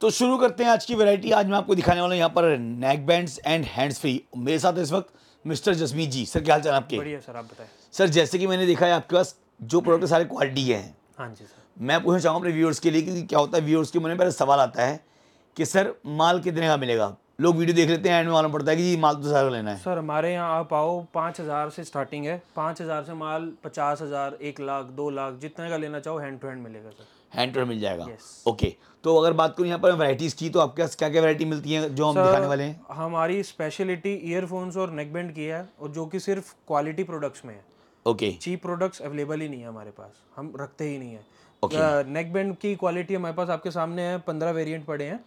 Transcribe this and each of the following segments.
तो शुरू करते हैं आज की वैरायटी आज मैं आपको दिखाने वाला हूँ यहाँ पर neck bands and hands free मेरे साथ इस वक्त मिस्टर जसमीत जी सर क्या हाल चाल आपके बढ़िया सर आप बताएं सर जैसे कि मैंने देखा है आपके पास जो प्रोडक्ट सारे क्वालिटी के हैं हाँ जी सर मैं पूछना चाहूँगा अपने व्यूअर्स के लिए कि क्या होता है व्यूअर्स के मन में पहला सवाल आता है कि सर माल कितने का मिलेगा लोग वीडियो देख लेते हैं एंड में मालूम पड़ता है कि माल तो सारा लेना है सर हमारे यहाँ आप आओ पाँच हज़ार से स्टार्टिंग है पाँच हज़ार से माल पचास हज़ार एक लाख दो लाख जितने का लेना चाहो हैंड टू हैंड मिलेगा सर हैंड मिल जाएगा ओके तो अगर बात करूँ यहाँ पर वैराइटीज की तो आपके पास क्या क्या वैरायटी मिलती है जो हम दिखाने वाले हैं हमारी स्पेशलिटी ईयरफोन्स और नेकबैंड की है और जो कि सिर्फ क्वालिटी प्रोडक्ट्स में है ओके चीप प्रोडक्ट्स अवेलेबल ही नहीं है हमारे पास हम रखते ही नहीं है नेक बैंड की क्वालिटी हमारे पास आपके सामने है पंद्रह वेरियंट पड़े हैं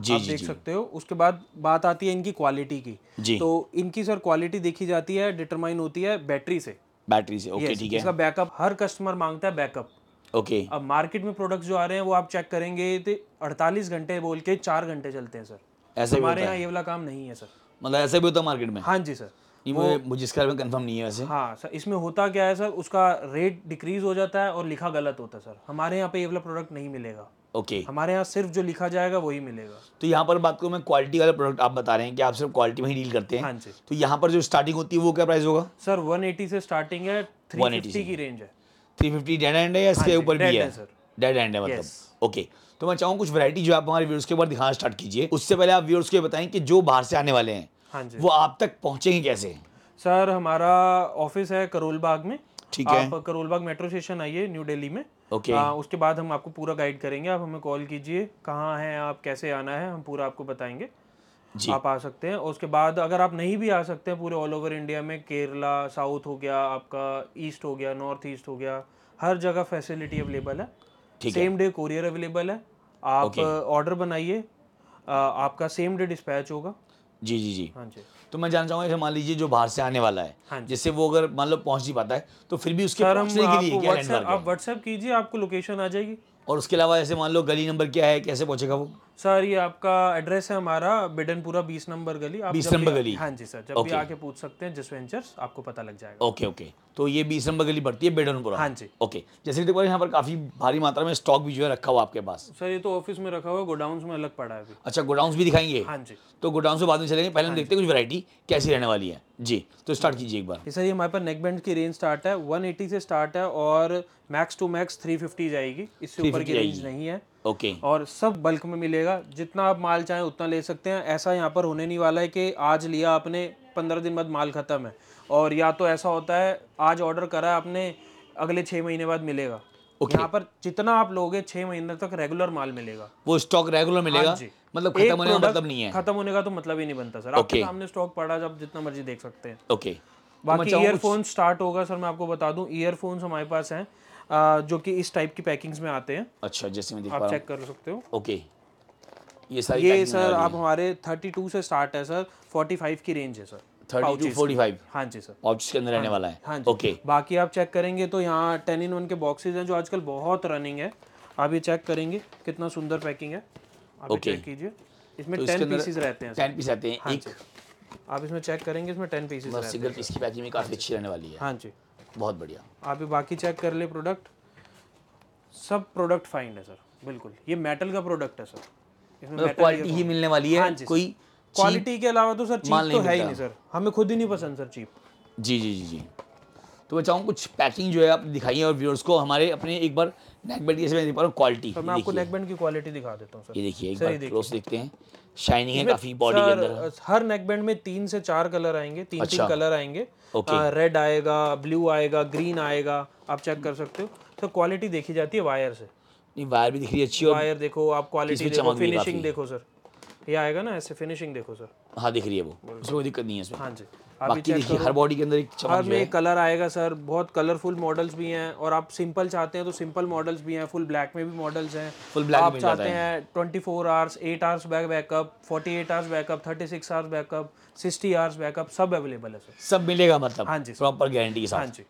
जी, आप जी, देख जी. सकते हो उसके बाद बात आती है इनकी क्वालिटी की जी. तो इनकी सर क्वालिटी देखी जाती है डिटरमाइन होती है बैटरी से बैटरी से ओके ठीक है इसका बैकअप हर कस्टमर मांगता है बैकअप ओके okay. अब मार्केट में प्रोडक्ट्स जो आ रहे हैं वो आप चेक करेंगे तो अड़तालीस घंटे बोल के चार घंटे चलते हैं सर ऐसे हमारे यहाँ ये वाला काम नहीं है सर मतलब ऐसे भी होता है मार्केट में हाँ जी सर मुझे इसके बारे में कंफर्म नहीं है वैसे हाँ सर इसमें होता क्या है सर उसका रेट डिक्रीज हो जाता है और लिखा गलत होता है सर हमारे यहाँ पे ये वाला प्रोडक्ट नहीं मिलेगा ओके okay. हमारे यहाँ सिर्फ जो लिखा जाएगा वही मिलेगा तो यहाँ पर बात को मैं क्वालिटी वाला प्रोडक्ट आप बता रहे हैं कि आप सिर्फ क्वालिटी में ही डील करते हैं हाँ जी तो यहाँ पर जो स्टार्टिंग होती है वो क्या प्राइस होगा सर 180 से स्टार्टिंग है 350 की रेंज है थ्री फिफ्टी डेड एंड है या इसके हाँ ऊपर भी है डेड एंड है मतलब ओके तो मैं चाहूँ कुछ वैरायटी जो आप हमारे व्यूअर्स के ऊपर दिखाना स्टार्ट कीजिए उससे पहले आप व्यूअर्स को बताएं कि जो बाहर से आने वाले हैं हाँ जी वो आप तक पहुँचेंगे कैसे सर हमारा ऑफिस है करोल बाग में ठीक है आप करोल बाग मेट्रो स्टेशन आइए न्यू दिल्ली में ओके आ, उसके बाद हम आपको पूरा गाइड करेंगे आप हमें कॉल कीजिए कहाँ हैं आप कैसे आना है हम पूरा आपको बताएंगे आप आ सकते हैं उसके बाद अगर आप नहीं भी आ सकते हैं पूरे ऑल ओवर इंडिया में केरला साउथ हो गया आपका ईस्ट हो गया नॉर्थ ईस्ट हो गया हर जगह फैसिलिटी अवेलेबल है सेम डे कोरियर अवेलेबल है आप ऑर्डर बनाइए आपका सेम डे डिस्पैच होगा जी जी जी हाँ जी तो मैं जानना चाहूंगा मान लीजिए जो बाहर से आने वाला है हाँ जिससे वो अगर मान लो पहुंच नहीं पाता है तो फिर भी उसके पहुंचने के लिए क्या आप व्हाट्सएप कीजिए आपको लोकेशन आ जाएगी और उसके अलावा जैसे मान लो गली नंबर क्या है कैसे पहुंचेगा वो सर ये आपका एड्रेस है हमारा बिडनपुरा बीस नंबर गली आप बीस नंबर गली हाँ जी सर जब okay. भी आके पूछ सकते हैं जिस वेंचर्स आपको पता लग जाएगा ओके okay, ओके okay. तो ये बीस नंबर गली पड़ती है बिडनपुरा हाँ जी ओके जैसे देखो यहाँ पर काफी भारी मात्रा में स्टॉक भी जो है रखा हुआ आपके पास सर ये तो ऑफिस में रखा हुआ गोडाउन में अलग पड़ा है अच्छा गोडाउन भी दिखाएंगे हाँ जी तो गोडाउन से बाद में चलेंगे पहले हम हाँ देखते हैं कुछ वरायटी कैसी रहने वाली है जी तो स्टार्ट कीजिए एक बार सर ये हमारे पास नेक बैंड की रेंज स्टार्ट है वन से स्टार्ट है और मैक्स टू मैक्स थ्री जाएगी इससे ऊपर की रेंज नहीं है ओके okay. और सब बल्क में मिलेगा जितना आप माल चाहें उतना ले सकते हैं ऐसा यहाँ पर होने नहीं वाला है कि आज लिया आपने पंद्रह दिन बाद माल ख़त्म है और या तो ऐसा होता है आज ऑर्डर करा आपने अगले छः महीने बाद मिलेगा okay. यहाँ पर जितना आप लोगे छह महीने तक रेगुलर माल मिलेगा वो स्टॉक रेगुलर मिलेगा हाँ मतलब खत्म होने का मतलब नहीं है खत्म होने का तो मतलब ही नहीं बनता सर आपके सामने स्टॉक पड़ा आप जितना मर्जी देख सकते हैं ओके तो बाकी ईयरफोन स्टार्ट होगा सर मैं आपको बता दूं ईयरफोन्स हमारे पास हैं जो कि इस टाइप की पैकिंग्स में आते हैं अच्छा जैसे मैं आप चेक कर सकते हो ओके ये सारी ये सर आप हमारे थर्टी टू से स्टार्ट है सर फोर्टी फाइव की रेंज है सर हाँ जी सर के अंदर रहने हाँ, वाला है हाँ ओके बाकी आप चेक करेंगे तो यहाँ टेन इन वन के बॉक्सेज हैं जो आजकल बहुत रनिंग है आप ये चेक करेंगे कितना सुंदर पैकिंग है आप चेक कीजिए इसमें टेन तो रहते हैं टेन पीस आते हैं आप इसमें चेक करेंगे इसमें टेन पीसेज सिंगल पीस की पैकिंग काफ़ी अच्छी रहने वाली है हाँ जी बहुत बढ़िया आप भी बाकी चेक कर ले प्रोडक्ट सब प्रोडक्ट फाइन है सर बिल्कुल ये मेटल का प्रोडक्ट है सर इसमें क्वालिटी मतलब ही तो- मिलने वाली है हाँ कोई क्वालिटी के अलावा तो सर चीप तो है ही नहीं सर हमें खुद ही नहीं पसंद सर चीप जी जी जी जी तो मैं चाहूँ कुछ पैकिंग जो है आप दिखाइए और व्यूअर्स को हमारे अपने एक बार नेकबैंड की क्वालिटी तो आपको नेकबैंड की क्वालिटी दिखा देता हूँ ये देखिए एक बार क्लोज देखते हैं शाइनिंग है काफी बॉडी के अंदर हर नेक बैंड में तीन से चार कलर आएंगे तीन अच्छा। तीन कलर आएंगे रेड आएगा ब्लू आएगा ग्रीन आएगा आप चेक कर सकते हो तो क्वालिटी देखी जाती है वायर से नहीं वायर भी दिख रही है अच्छी वायर देखो आप क्वालिटी तो देखो फिनिशिंग देखो सर ये आएगा ना ऐसे फिनिशिंग देखो सर हाँ दिख रही है वो उसमें कोई दिक्कत नहीं है इसमें हाँ जी बाकी देखिए हर बॉडी के अंदर एक हर में कलर आएगा सर बहुत कलरफुल मॉडल्स भी हैं और आप सिंपल चाहते हैं तो सिंपल मॉडल्स भी हैं फुल ब्लैक में भी मॉडल्स हैं फुल ब्लैक आप चाहते हैं twenty four hours eight hours back backup forty eight hours backup thirty six hours backup sixty hours backup सब अवेलेबल है सर सब मिलेगा मतलब हाँ जी प्रॉपर गारंटी के साथ हाँ जी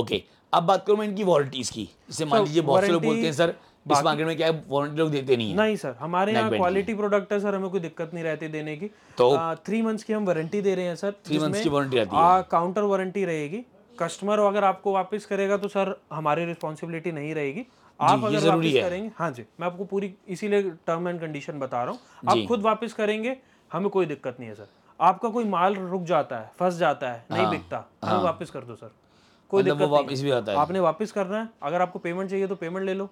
ओके अब बात करूँ मैं इनकी वारंटीज़ की इसे मान लीजिए बहुत से लोग बोलते हैं सर इस मार्केट में क्या वारंटी लोग देते नहीं है नहीं सर हमारे यहाँ क्वालिटी प्रोडक्ट है सर हमें कोई दिक्कत नहीं रहती देने की तो थ्री मंथ्स की हम वारंटी दे रहे हैं सर थ्री मंथ्स की वारंटी रहती है काउंटर वारंटी रहेगी कस्टमर अगर आपको वापस करेगा तो सर हमारी रिस्पॉन्सिबिलिटी नहीं रहेगी आप अगर वापस करेंगे हाँ जी मैं आपको पूरी इसीलिए टर्म एंड कंडीशन बता रहा हूँ आप खुद वापस करेंगे हमें कोई दिक्कत नहीं है सर आपका कोई माल रुक जाता है फंस जाता है नहीं हाँ, बिकता हाँ। हमें वापस कर दो सर कोई मतलब दिक्कत नहीं आपने वापस करना है अगर आपको पेमेंट चाहिए तो पेमेंट ले लो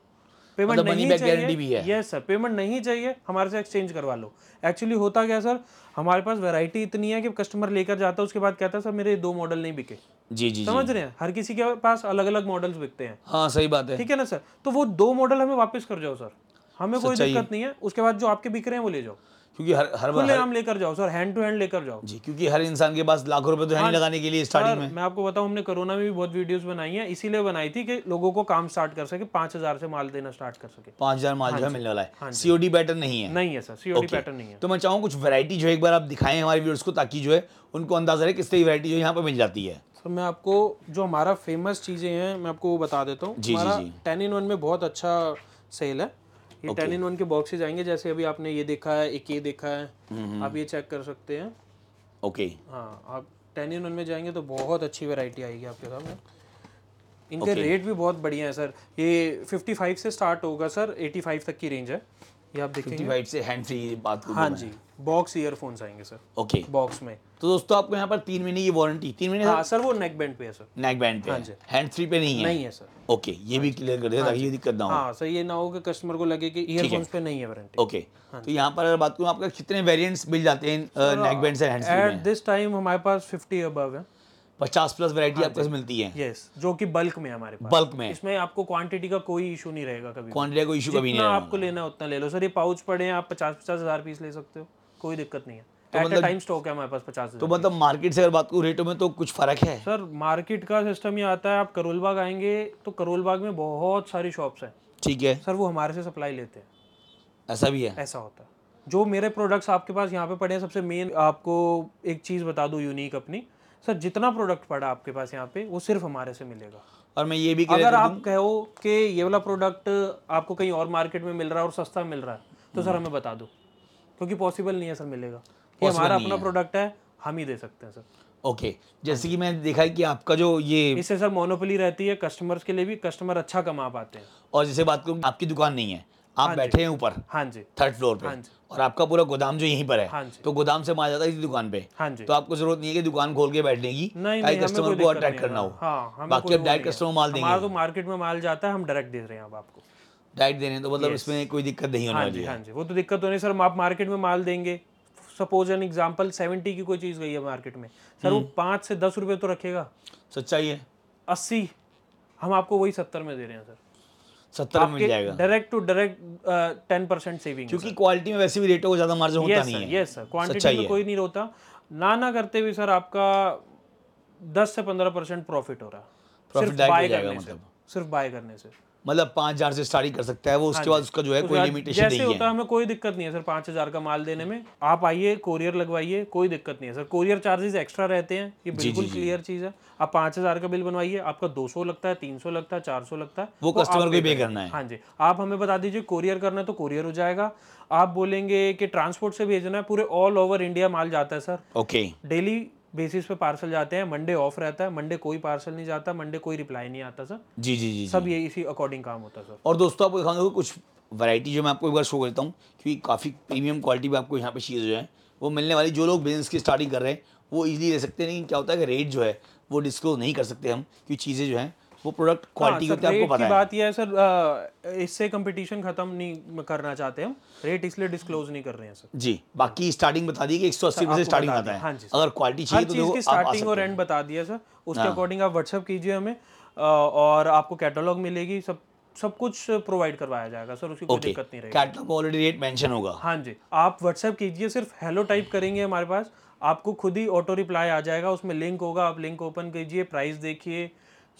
पेमेंट मतलब नहीं गारंटी भी है यस सर पेमेंट नहीं चाहिए हमारे से एक्सचेंज करवा लो एक्चुअली होता क्या सर हमारे पास वैरायटी इतनी है कि कस्टमर लेकर जाता है उसके बाद कहता है सर मेरे दो मॉडल नहीं बिके जी जी समझ रहे हैं हर किसी के पास अलग अलग मॉडल्स बिकते हैं हाँ सही बात है ठीक है ना सर तो वो दो मॉडल हमें वापस कर जाओ सर हमें कोई दिक्कत नहीं है उसके बाद जो आपके बिक रहे हैं वो ले जाओ क्योंकि हर हर बार हम लेकर जाओ सर हैंड टू हैंड लेकर जाओ जी क्योंकि हर इंसान के पास लाखों रुपए तो है नहीं हाँ, लगाने के लिए स्टार्टिंग में मैं आपको बताऊं हमने कोरोना में भी बहुत वीडियोस बनाई हैं इसीलिए बनाई थी कि लोगों को काम स्टार्ट कर सके पांच हजार से माल देना स्टार्ट कर सके पांच हजार माल हाँ जो है मिलने वाला है सीओडी हाँ पैटर्न नहीं है नहीं है सर सीओडी पैटर्न नहीं है तो मैं चाहूँ कुछ वेरायटी जो है एक बार आप दिखाएं हमारे व्यूअर्स को ताकि जो है उनको अंदाजा है किस तरह की जो यहाँ पर मिल जाती है सर मैं आपको जो हमारा फेमस चीज़ें हैं मैं आपको वो बता देता हूँ टेन इन वन में बहुत अच्छा सेल है ये टेन इन वन के बॉक्सेज आएंगे जैसे अभी आपने ये देखा है एक ये देखा है आप ये चेक कर सकते हैं ओके हाँ आप टेन इन वन में जाएंगे तो बहुत अच्छी वेराइटी आएगी आपके सामने इनके रेट भी बहुत बढ़िया है सर ये 55 से स्टार्ट होगा सर 85 तक की रेंज है ये आप देखेंगे वाइट से हैंड फ्री बात हाँ जी बॉक्स ईयरफोन्स आएंगे सर ओके बॉक्स में तो दोस्तों आपको यहाँ पर तीन महीने की वारंटी तीन महीने हाँ सर वो नेक बैंड पे है सर नेक बैंड पे हाँ जी हैंड फ्री पे नहीं है नहीं है सर ओके ये भी क्लियर हाँ कर दिया हाँ ताकि ये दिक्कत ना हो हाँ सर ये ना हो कि कस्टमर को लगे कि ईयरफोन्स पे नहीं है वारंटी हाँ ओके तो यहाँ पर अगर बात करूँ आपका कितने वेरियंट्स मिल जाते हैं नेक बैंड से hand free at this time हमारे पास फिफ्टी अबव है पचास प्लस वैरायटी हाँ आपके मिलती है यस जो कि बल्क में हमारे पास बल्क में इसमें आपको क्वांटिटी का कोई इशू नहीं रहेगा कभी क्वांटिटी का कोई इशू कभी नहीं आपको लेना उतना ले लो सर ये पाउच पड़े हैं आप पचास पचास हज़ार पीस ले सकते हो कोई दिक्कत नहीं है तो मतलब टाइम स्टॉक है हमारे पास पचास तो मतलब मार्केट से अगर बात करूँ रेटों में तो कुछ फर्क है सर मार्केट का सिस्टम ये आता है आप करोल बाग आएंगे तो करोल बाग में बहुत सारी शॉप्स हैं ठीक है सर वो हमारे से सप्लाई लेते हैं ऐसा भी है ऐसा होता है जो मेरे प्रोडक्ट्स आपके पास यहाँ पे पड़े हैं सबसे मेन आपको एक चीज़ बता दूँ यूनिक अपनी सर जितना प्रोडक्ट पड़ा आपके पास यहाँ पे वो सिर्फ हमारे से मिलेगा और मैं ये भी अगर आप कहो कि ये वाला प्रोडक्ट आपको कहीं और मार्केट में मिल रहा है और सस्ता मिल रहा है तो सर हमें बता दो क्योंकि पॉसिबल नहीं है सर मिलेगा ये हमारा अपना प्रोडक्ट है हम ही दे सकते हैं सर ओके okay. जैसे हाँ कि मैंने देखा है कि आपका जो ये इससे सर मोनोपोली रहती है कस्टमर्स के लिए भी कस्टमर अच्छा कमा पाते हैं और जैसे बात करूँ आपकी दुकान नहीं है आप हाँ बैठे हैं ऊपर हाँ जी थर्ड फ्लोर पे हाँ जी और आपका पूरा गोदाम जो यहीं पर है हाँ जी तो गोदाम से माल जाता है इसी दुकान पे हाँ जी तो आपको जरूरत नहीं है कि दुकान खोल के बैठने की नहीं कस्टमर को अट्रैक्ट करना हो हाँ, बाकी आप डायरेक्ट कस्टमर माल देंगे तो मार्केट में माल जाता है हम डायरेक्ट दे रहे हैं आपको डायरेक्ट देने तो मतलब इसमें कोई दिक्कत नहीं होने हाँ वाली है वो तो दिक्कत तो होने सर आप मार्केट में माल देंगे सपोज एन एग्जाम्पल सेवेंटी की कोई चीज़ गई है मार्केट में सर वो हम्म। पांच से दस रुपए तो रखेगा सच्चाई है अस्सी हम आपको वही सत्तर में दे रहे हैं सर सत्तर मिल जाएगा direct to direct ten percent saving क्योंकि क्वालिटी में वैसे भी रेटों को ज़्यादा मार्जिन होता नहीं है यस सर क्वांटिटी में कोई नहीं रोता ना ना करते हुए सर आपका दस से पंद्रह परसेंट प्रॉफिट हो रहा है सिर्फ बाय करने से मतलब। सिर्फ बाय करने से मतलब पांच हज़ार से स्टार्टिंग कर सकता है वो उसके हाँ बाद उसका जो है तो कोई लिमिटेशन नहीं है होता है हमें कोई दिक्कत नहीं है सर पांच हज़ार का माल देने में आप आइए कोरियर लगवाइए कोई दिक्कत नहीं है सर कोरियर चार्जेस एक्स्ट्रा रहते हैं ये बिल्कुल क्लियर चीज़ है आप पांच हज़ार का बिल बनवाइए आपका दो सौ लगता है तीन सौ लगता है चार सौ लगता है वो कस्टमर को पे करना है हाँ जी आप हमें बता दीजिए कोरियर करना है तो कोरियर हो जाएगा आप बोलेंगे कि ट्रांसपोर्ट से भेजना है पूरे ऑल ओवर इंडिया माल जाता है सर ओके डेली बेसिस पे पार्सल जाते हैं मंडे ऑफ रहता है मंडे कोई पार्सल नहीं जाता मंडे कोई रिप्लाई नहीं आता सर जी जी जी सब ये इसी अकॉर्डिंग काम होता है सर और दोस्तों आपको को कुछ वैरायटी जो मैं आपको एक बार शो करता हूँ क्योंकि काफ़ी प्रीमियम क्वालिटी में आपको यहाँ पे चीज़ जो है वो मिलने वाली जो लोग बिजनेस की स्टार्टिंग कर रहे हैं वो ईजिली ले सकते हैं लेकिन क्या होता है कि रेट जो है वो डिस्क्लोज नहीं कर सकते हम क्योंकि चीज़ें जो हैं वो प्रोडक्ट क्वालिटी होती है आपको पता है बात यह है सर इससे कंपटीशन खत्म नहीं करना चाहते हम रेट इसलिए डिस्क्लोज नहीं कर रहे हैं सर जी बाकी स्टार्टिंग बता दी कि 180 रुपए से स्टार्टिंग आता है हाँ अगर क्वालिटी चाहिए तो स्टार्टिंग और एंड बता दिया सर उसके अकॉर्डिंग हाँ। आप व्हाट्सअप कीजिए हमें और आपको कैटलॉग मिलेगी सब सब कुछ प्रोवाइड करवाया जाएगा सर उसकी कोई दिक्कत नहीं रहेगी कैटलॉग ऑलरेडी रेट मेंशन होगा हाँ जी आप व्हाट्सएप कीजिए सिर्फ हेलो टाइप करेंगे हमारे पास आपको खुद ही ऑटो रिप्लाई आ जाएगा उसमें लिंक होगा आप लिंक ओपन कीजिए प्राइस देखिए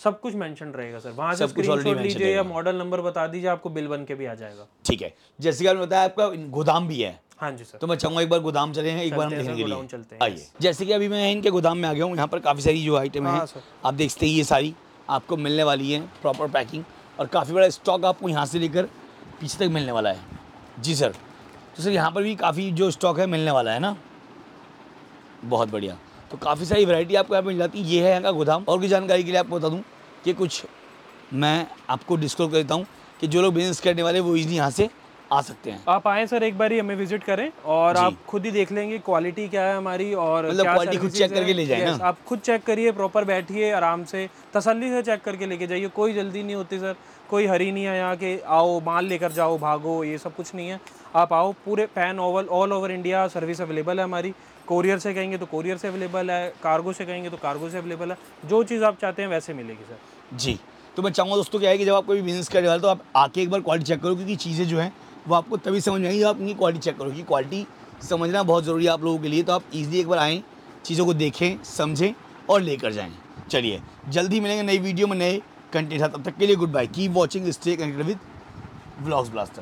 सब कुछ मेंशन रहेगा सर वहाँ सब कुछ ऑलरेडी लीजिए या मॉडल नंबर बता दीजिए आपको बिल बन के भी आ जाएगा ठीक है जैसे कि आपने बताया आपका गोदाम भी है हाँ जी सर तो मैं चाहूंगा एक बार गोदाम चले हैं एक बार हम चलते हैं आइए जैसे कि अभी मैं इनके गोदाम में आ गया हूँ यहाँ पर काफ़ी सारी जो आइटम है हाँ, आप देखते ही ये सारी आपको मिलने वाली है प्रॉपर पैकिंग और काफ़ी बड़ा स्टॉक आपको यहाँ से लेकर पीछे तक मिलने वाला है जी सर तो सर यहाँ पर भी काफ़ी जो स्टॉक है मिलने वाला है ना बहुत बढ़िया तो काफ़ी सारी वैरायटी आपको यहाँ पर मिल जाती है ये है यहाँ का गोदाम और की जानकारी के लिए आपको बता दूँ कि कुछ मैं आपको डिस्क्लोज कर देता हूँ कि जो लोग बिजनेस करने वाले वो इजली यहाँ से आ सकते हैं आप आए सर एक बार ही हमें विजिट करें और आप खुद ही देख लेंगे क्वालिटी क्या है हमारी और मतलब क्वालिटी खुद चेक करके ले जाए ना आप खुद चेक करिए प्रॉपर बैठिए आराम से तसल्ली से चेक करके लेके जाइए कोई जल्दी नहीं होती सर कोई हरी नहीं है यहाँ के आओ माल लेकर जाओ भागो ये सब कुछ नहीं है आप आओ पूरे pan over all over India service available है हमारी कोरियर से कहेंगे तो कोरियर से अवेलेबल है कार्गो से कहेंगे तो कार्गो से अवेलेबल है जो चीज़ आप चाहते हैं वैसे मिलेगी सर जी तो मैं चाहूँगा दोस्तों क्या है कि जब आप कोई बिजनेस करने वाले तो आप आके एक बार क्वालिटी चेक करो क्योंकि चीज़ें जो हैं वो आपको तभी समझ में आएंगी आप उनकी क्वालिटी चेक करो कि क्वालिटी समझना बहुत ज़रूरी है आप लोगों के लिए तो आप ईजिली एक बार आएँ चीज़ों को देखें समझें और लेकर जाएँ चलिए जल्दी मिलेंगे नई वीडियो में नए कंटेंट तब तक के लिए good bye keep watching stay connected with Blogs blaster